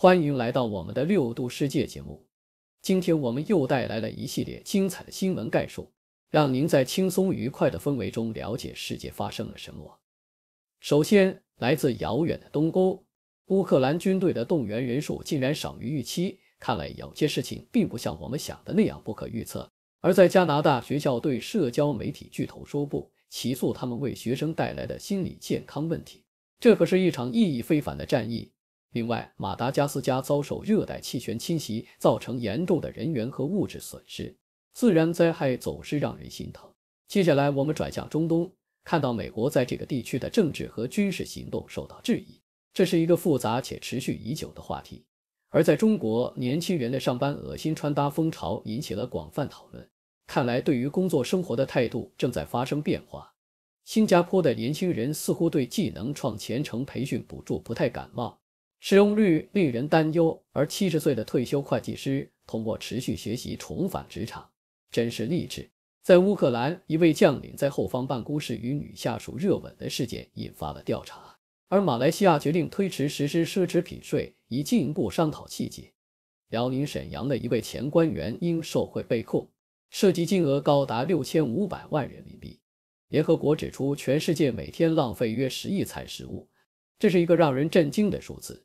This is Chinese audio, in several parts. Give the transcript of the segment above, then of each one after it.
欢迎来到我们的六度世界节目，今天我们又带来了一系列精彩的新闻概述，让您在轻松愉快的氛围中了解世界发生了什么。首先，来自遥远的东欧，乌克兰军队的动员人数竟然少于预期，看来有些事情并不像我们想的那样不可预测。而在加拿大，学校对社交媒体巨头说不，起诉他们为学生带来的心理健康问题，这可是一场意义非凡的战役。另外，马达加斯加遭受热带气旋侵袭，造成严重的人员和物质损失。自然灾害总是让人心疼。接下来，我们转向中东，看到美国在这个地区的政治和军事行动受到质疑，这是一个复杂且持续已久的话题。而在中国，年轻人的上班恶心穿搭风潮引起了广泛讨论。看来，对于工作生活的态度正在发生变化。新加坡的年轻人似乎对技能创前程培训补助不太感冒。使用率令人担忧，而七十岁的退休会计师通过持续学习重返职场，真是励志。在乌克兰，一位将领在后方办公室与女下属热吻的事件引发了调查，而马来西亚决定推迟实施奢侈品税，以进一步商讨细节。辽宁沈阳的一位前官员因受贿被控，涉及金额高达六千五百万人民币。联合国指出，全世界每天浪费约十亿餐食物，这是一个让人震惊的数字。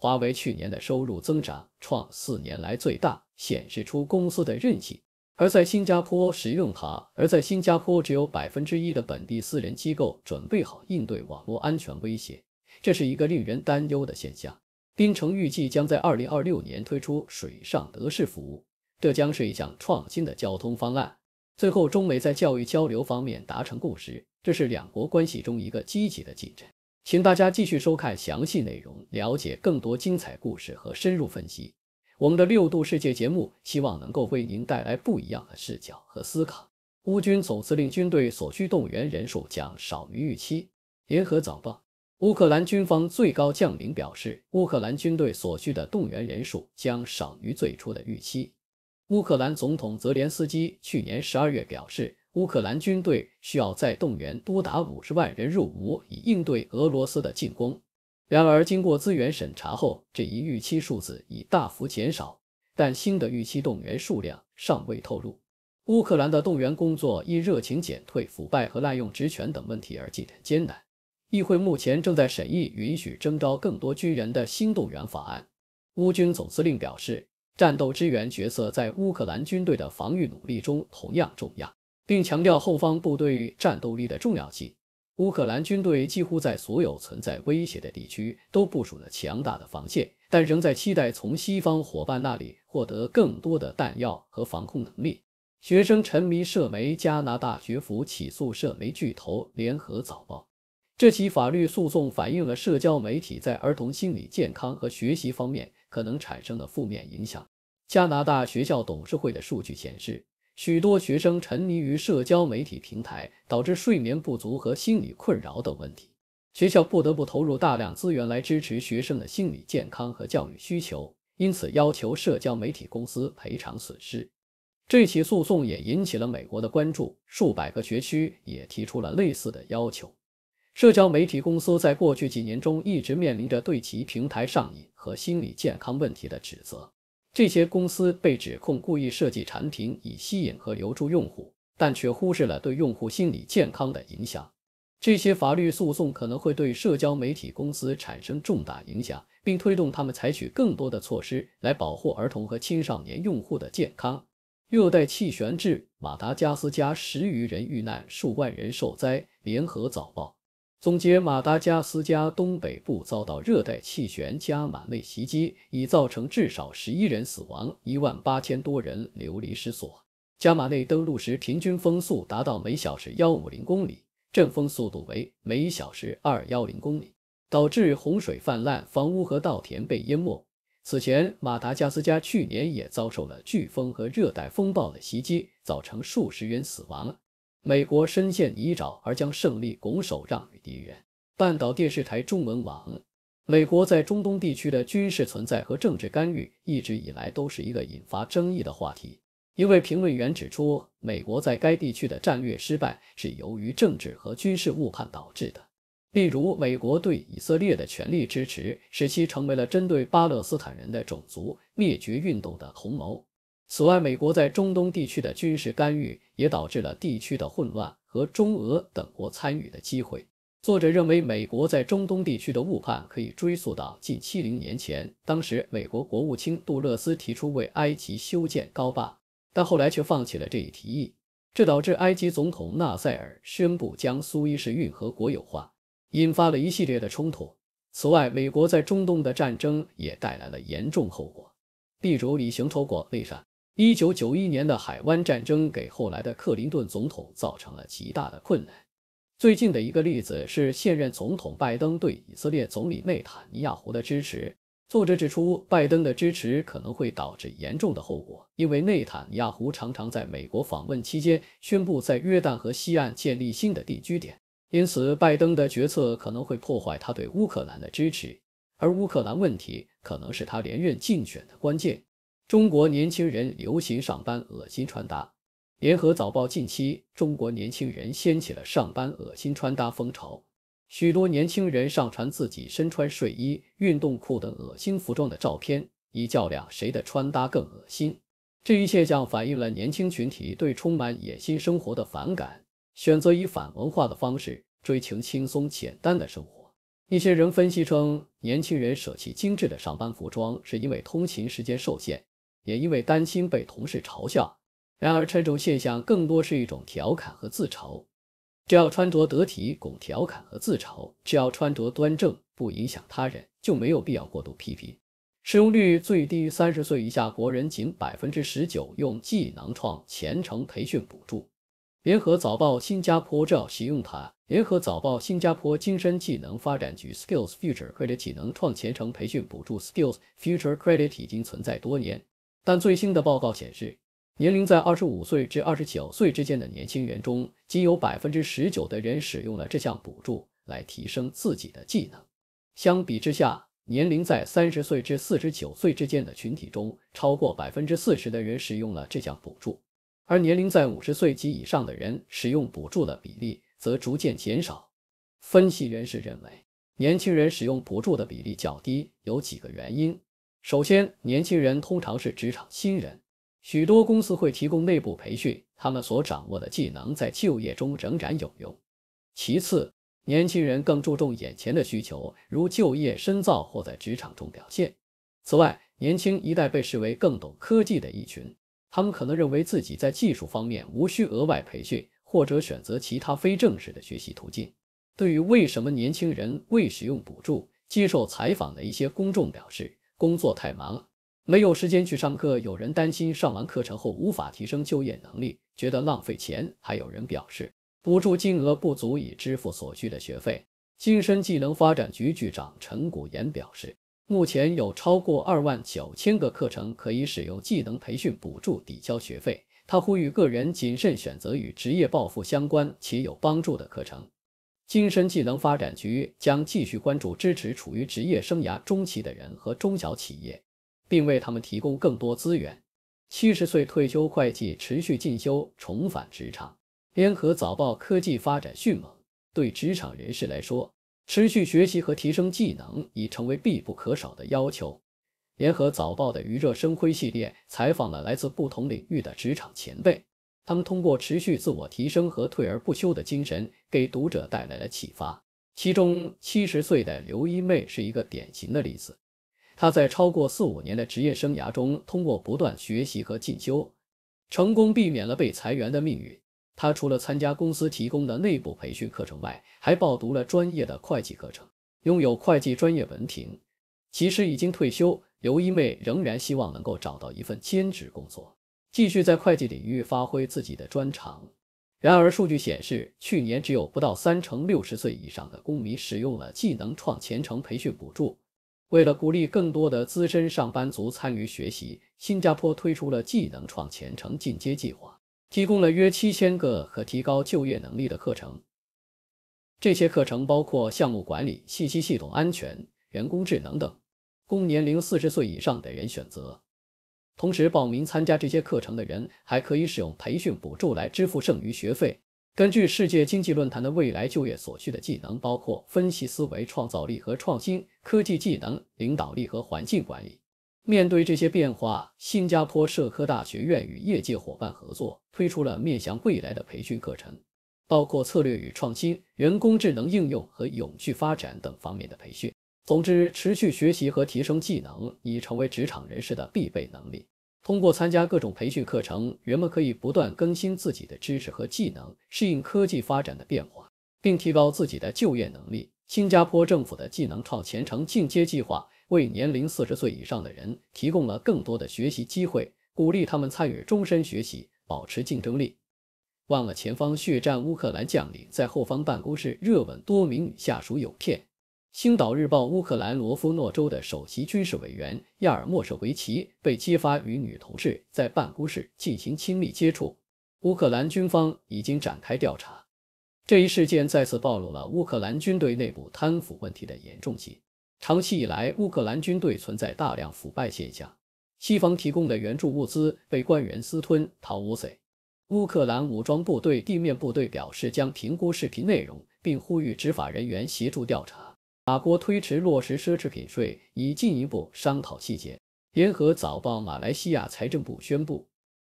华为去年的收入增长创四年来最大，显示出公司的韧性。而在新加坡，使用它，而在新加坡只有百分之一的本地私人机构准备好应对网络安全威胁，这是一个令人担忧的现象。槟城预计将在二零二六年推出水上德式服务，这将是一项创新的交通方案。最后，中美在教育交流方面达成共识，这是两国关系中一个积极的进展。请大家继续收看详细内容，了解更多精彩故事和深入分析。我们的六度世界节目希望能够为您带来不一样的视角和思考。乌军总司令军队所需动员人数将少于预期。联合早报，乌克兰军方最高将领表示，乌克兰军队所需的动员人数将少于最初的预期。乌克兰总统泽连斯基去年十二月表示。乌克兰军队需要再动员多达五十万人入伍，以应对俄罗斯的进攻。然而，经过资源审查后，这一预期数字已大幅减少，但新的预期动员数量尚未透露。乌克兰的动员工作因热情减退、腐败和滥用职权等问题而进展艰难。议会目前正在审议允许征召更多军人的新动员法案。乌军总司令表示，战斗支援角色在乌克兰军队的防御努力中同样重要。并强调后方部队战斗力的重要性。乌克兰军队几乎在所有存在威胁的地区都部署了强大的防线，但仍在期待从西方伙伴那里获得更多的弹药和防空能力。学生沉迷社媒，加拿大学府起诉社媒巨头联合早报。这起法律诉讼反映了社交媒体在儿童心理健康和学习方面可能产生的负面影响。加拿大学校董事会的数据显示。许多学生沉迷于社交媒体平台，导致睡眠不足和心理困扰等问题。学校不得不投入大量资源来支持学生的心理健康和教育需求，因此要求社交媒体公司赔偿损失。这起诉讼也引起了美国的关注，数百个学区也提出了类似的要求。社交媒体公司在过去几年中一直面临着对其平台上瘾和心理健康问题的指责。这些公司被指控故意设计产品以吸引和留住用户，但却忽视了对用户心理健康的影响。这些法律诉讼可能会对社交媒体公司产生重大影响，并推动他们采取更多的措施来保护儿童和青少年用户的健康。热带气旋致马达加斯加十余人遇难，数万人受灾。联合早报。总结：马达加斯加东北部遭到热带气旋加马内袭击，已造成至少十一人死亡，一万八千多人流离失所。加马内登陆时，平均风速达到每小时幺五零公里，阵风速度为每小时二幺零公里，导致洪水泛滥，房屋和稻田被淹没。此前，马达加斯加去年也遭受了飓风和热带风暴的袭击，造成数十人死亡。美国深陷泥沼，而将胜利拱手让与敌人。半岛电视台中文网，美国在中东地区的军事存在和政治干预一直以来都是一个引发争议的话题。一位评论员指出，美国在该地区的战略失败是由于政治和军事误判导致的。例如，美国对以色列的全力支持，使其成为了针对巴勒斯坦人的种族灭绝运动的同谋。此外，美国在中东地区的军事干预也导致了地区的混乱和中俄等国参与的机会。作者认为，美国在中东地区的误判可以追溯到近七零年前，当时美国国务卿杜勒斯提出为埃及修建高坝，但后来却放弃了这一提议，这导致埃及总统纳赛尔宣布将苏伊士运河国有化，引发了一系列的冲突。此外，美国在中东的战争也带来了严重后果，例如李雄脱国、内战。一九九一年的海湾战争给后来的克林顿总统造成了极大的困难。最近的一个例子是现任总统拜登对以色列总理内塔尼亚胡的支持。作者指出，拜登的支持可能会导致严重的后果，因为内塔尼亚胡常常在美国访问期间宣布在约旦河西岸建立新的定居点。因此，拜登的决策可能会破坏他对乌克兰的支持，而乌克兰问题可能是他连任竞选的关键。中国年轻人流行上班恶心穿搭。联合早报近期，中国年轻人掀起了上班恶心穿搭风潮，许多年轻人上传自己身穿睡衣、运动裤等恶心服装的照片，以较量谁的穿搭更恶心。这一现象反映了年轻群体对充满野心生活的反感，选择以反文化的方式追求轻松简单的生活。一些人分析称，年轻人舍弃精致的上班服装，是因为通勤时间受限。也因为担心被同事嘲笑，然而这种现象更多是一种调侃和自嘲。只要穿着得体，拱调侃和自嘲；只要穿着端正，不影响他人，就没有必要过度批评。使用率最低，三十岁以下国人仅百分之十九用技能创前程培训补助。联合早报新加坡赵习用谈，联合早报新加坡精神技能发展局 Skills Future 或者技能创前程培训补助 Skills Future Credit 已经存在多年。但最新的报告显示，年龄在二十五岁至二十九岁之间的年轻人中，仅有百分之十九的人使用了这项补助来提升自己的技能。相比之下，年龄在三十岁至四十九岁之间的群体中，超过百分之四十的人使用了这项补助，而年龄在五十岁及以上的人使用补助的比例则逐渐减少。分析人士认为，年轻人使用补助的比例较低有几个原因。首先，年轻人通常是职场新人，许多公司会提供内部培训，他们所掌握的技能在就业中仍然有用。其次，年轻人更注重眼前的需求，如就业、深造或在职场中表现。此外，年轻一代被视为更懂科技的一群，他们可能认为自己在技术方面无需额外培训，或者选择其他非正式的学习途径。对于为什么年轻人未使用补助，接受采访的一些公众表示。工作太忙了，没有时间去上课。有人担心上完课程后无法提升就业能力，觉得浪费钱。还有人表示，补助金额不足以支付所需的学费。晋生技能发展局局长陈谷岩表示，目前有超过二万九千个课程可以使用技能培训补助抵交学费。他呼吁个人谨慎选择与职业抱负相关且有帮助的课程。精神技能发展局将继续关注支持处于职业生涯中期的人和中小企业，并为他们提供更多资源。七十岁退休会计持续进修重返职场。联合早报科技发展迅猛，对职场人士来说，持续学习和提升技能已成为必不可少的要求。联合早报的余热生辉系列采访了来自不同领域的职场前辈。他们通过持续自我提升和退而不休的精神，给读者带来了启发。其中，七十岁的刘一妹是一个典型的例子。她在超过四五年的职业生涯中，通过不断学习和进修，成功避免了被裁员的命运。她除了参加公司提供的内部培训课程外，还报读了专业的会计课程，拥有会计专业文凭。其实已经退休，刘一妹仍然希望能够找到一份兼职工作。继续在会计领域发挥自己的专长。然而，数据显示，去年只有不到三成六十岁以上的公民使用了技能创前程培训补助。为了鼓励更多的资深上班族参与学习，新加坡推出了技能创前程进阶计划，提供了约七千个可提高就业能力的课程。这些课程包括项目管理、信息系统安全、人工智能等，供年龄四十岁以上的人选择。同时，报名参加这些课程的人还可以使用培训补助来支付剩余学费。根据世界经济论坛的未来就业所需的技能，包括分析思维、创造力和创新、科技技能、领导力和环境管理。面对这些变化，新加坡社科大学院与业界伙伴合作，推出了面向未来的培训课程，包括策略与创新、人工智能应用和永续发展等方面的培训。总之，持续学习和提升技能已成为职场人士的必备能力。通过参加各种培训课程，人们可以不断更新自己的知识和技能，适应科技发展的变化，并提高自己的就业能力。新加坡政府的技能创前程进阶计划为年龄四十岁以上的人提供了更多的学习机会，鼓励他们参与终身学习，保持竞争力。忘了前方血战，乌克兰将领在后方办公室热吻多名女下属有片。《星岛日报》：乌克兰罗夫诺州的首席军事委员亚尔莫舍维奇被揭发与女同事在办公室进行亲密接触。乌克兰军方已经展开调查。这一事件再次暴露了乌克兰军队内部贪腐问题的严重性。长期以来，乌克兰军队存在大量腐败现象，西方提供的援助物资被官员私吞、逃乌贼。乌克兰武装部队地面部队表示将评估视频内容，并呼吁执法人员协助调查。法国推迟落实奢侈品税，以进一步商讨细节。联合早报，马来西亚财政部宣布，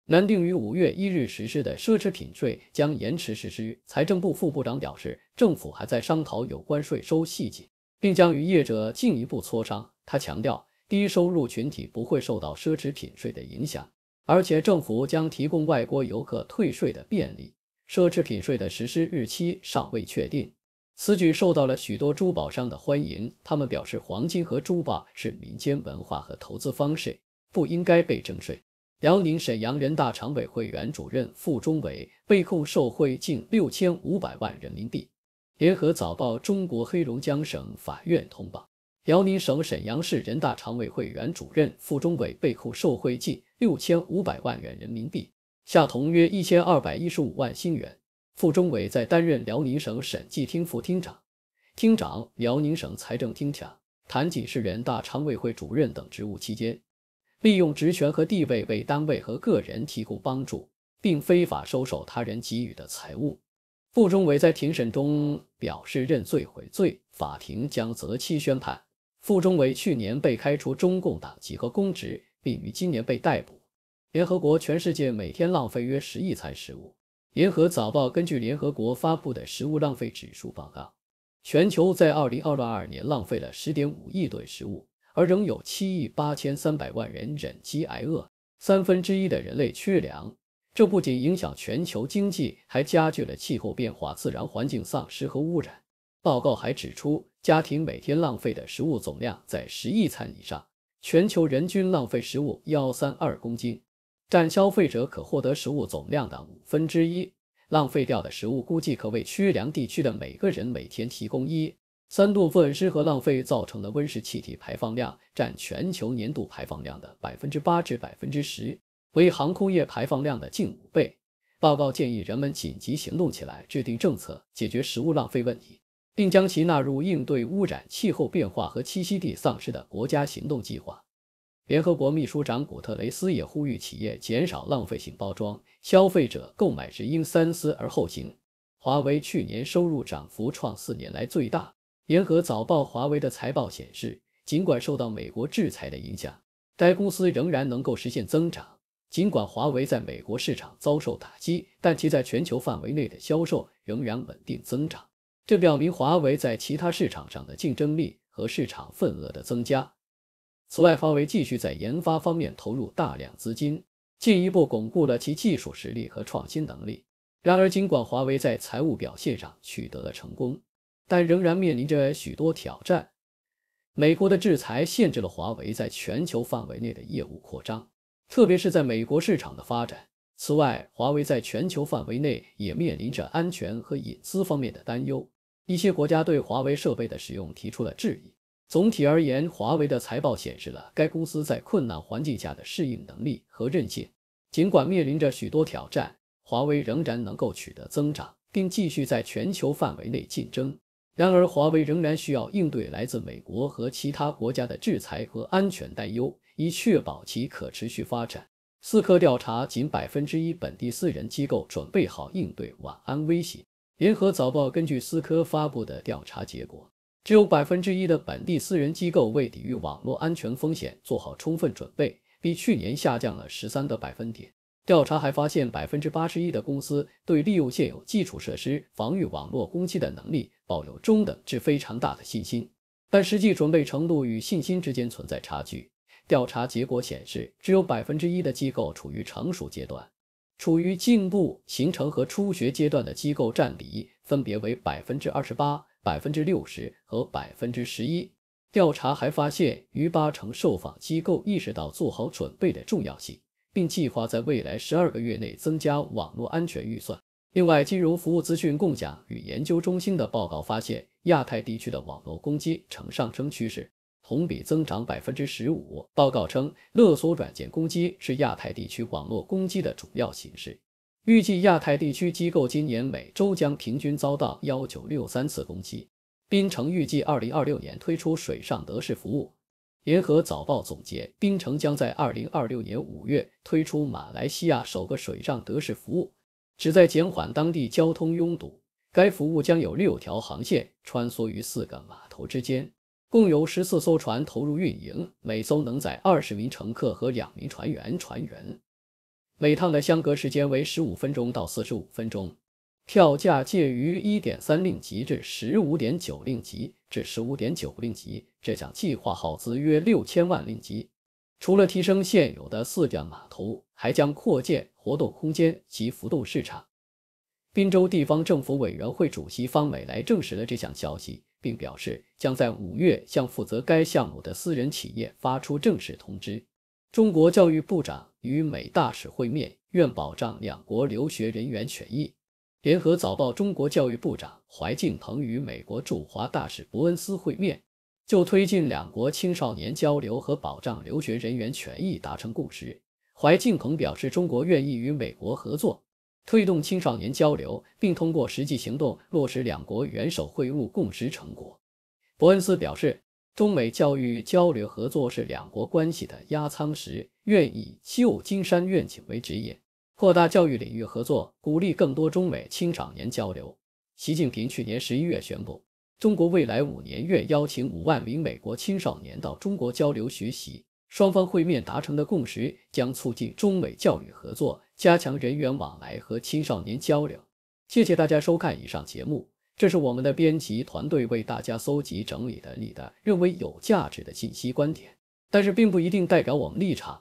原定于五月一日实施的奢侈品税将延迟实施。财政部副部长表示，政府还在商讨有关税收细节，并将与业者进一步磋商。他强调，低收入群体不会受到奢侈品税的影响，而且政府将提供外国游客退税的便利。奢侈品税的实施日期尚未确定。此举受到了许多珠宝商的欢迎，他们表示黄金和珠宝是民间文化和投资方式，不应该被征税。辽宁沈阳人大常委会原主任傅忠伟被控受贿近六千五百万人民币。联合早报：中国黑龙江省法院通报，辽宁省沈阳市人大常委会原主任傅忠伟被控受贿近六千五百万元人民币，下同约一千二百一十五万新元。付忠伟在担任辽宁省审计厅副厅长、厅长，辽宁省财政厅长、谭锦市人大常委会主任等职务期间，利用职权和地位为单位和个人提供帮助，并非法收受他人给予的财物。付忠伟在庭审中表示认罪悔罪，法庭将择期宣判。付忠伟去年被开除中共党籍和公职，并于今年被逮捕。联合国：全世界每天浪费约十亿餐食物。联合早报根据联合国发布的食物浪费指数报告，全球在二零二二年浪费了十点五亿吨食物，而仍有七亿八千三百万人忍饥挨饿，三分之一的人类缺粮。这不仅影响全球经济，还加剧了气候变化、自然环境丧失和污染。报告还指出，家庭每天浪费的食物总量在十亿餐以上，全球人均浪费食物幺三二公斤。占消费者可获得食物总量的五分之一，浪费掉的食物估计可为缺粮地区的每个人每天提供一三顿饭。失和浪费造成的温室气体排放量占全球年度排放量的百分之八至百分之十，为航空业排放量的近五倍。报告建议人们紧急行动起来，制定政策解决食物浪费问题，并将其纳入应对污染、气候变化和栖息地丧失的国家行动计划。联合国秘书长古特雷斯也呼吁企业减少浪费性包装，消费者购买时应三思而后行。华为去年收入涨幅创四年来最大。联合早报，华为的财报显示，尽管受到美国制裁的影响，该公司仍然能够实现增长。尽管华为在美国市场遭受打击，但其在全球范围内的销售仍然稳定增长，这表明华为在其他市场上的竞争力和市场份额的增加。此外，华为继续在研发方面投入大量资金，进一步巩固了其技术实力和创新能力。然而，尽管华为在财务表现上取得了成功，但仍然面临着许多挑战。美国的制裁限制了华为在全球范围内的业务扩张，特别是在美国市场的发展。此外，华为在全球范围内也面临着安全和隐私方面的担忧，一些国家对华为设备的使用提出了质疑。总体而言，华为的财报显示了该公司在困难环境下的适应能力和韧性。尽管面临着许多挑战，华为仍然能够取得增长，并继续在全球范围内竞争。然而，华为仍然需要应对来自美国和其他国家的制裁和安全担忧，以确保其可持续发展。思科调查：仅百分之一本地私人机构准备好应对晚安威胁。联合早报根据思科发布的调查结果。只有百分之一的本地私人机构为抵御网络安全风险做好充分准备，比去年下降了十三个百分点。调查还发现，百分之八十一的公司对利用现有基础设施防御网络攻击的能力抱有中等至非常大的信心，但实际准备程度与信心之间存在差距。调查结果显示，只有百分之一的机构处于成熟阶段，处于进步、形成和初学阶段的机构占比分别为百分之二十八。百分之六十和百分之十一。调查还发现，逾八成受访机构意识到做好准备的重要性，并计划在未来十二个月内增加网络安全预算。另外，金融服务资讯共享与研究中心的报告发现，亚太地区的网络攻击呈上升趋势，同比增长百分之十五。报告称，勒索软件攻击是亚太地区网络攻击的主要形式。预计亚太地区机构今年每周将平均遭到幺九六三次攻击。槟城预计二零二六年推出水上德式服务。联合早报总结，槟城将在二零二六年五月推出马来西亚首个水上德式服务，旨在减缓当地交通拥堵。该服务将有六条航线穿梭于四个码头之间，共有十四艘船投入运营，每艘能载二十名乘客和两名船员。船员。每趟的相隔时间为十五分钟到四十五分钟，票价介于一点三令吉至十五点九令吉至十五点九令吉。这项计划耗资约六千万令吉，除了提升现有的四点码头，还将扩建活动空间及浮动市场。滨州地方政府委员会主席方美来证实了这项消息，并表示将在五月向负责该项目的私人企业发出正式通知。中国教育部长。与美大使会面，愿保障两国留学人员权益。联合早报，中国教育部长怀敬鹏与美国驻华大使伯恩斯会面，就推进两国青少年交流和保障留学人员权益达成共识。怀敬鹏表示，中国愿意与美国合作，推动青少年交流，并通过实际行动落实两国元首会晤共识成果。伯恩斯表示，中美教育交流合作是两国关系的压舱石。愿以旧金山愿景为指引，扩大教育领域合作，鼓励更多中美青少年交流。习近平去年十一月宣布，中国未来五年愿邀请五万名美国青少年到中国交流学习。双方会面达成的共识将促进中美教育合作，加强人员往来和青少年交流。谢谢大家收看以上节目，这是我们的编辑团队为大家搜集整理的，你的认为有价值的信息观点，但是并不一定代表我们立场。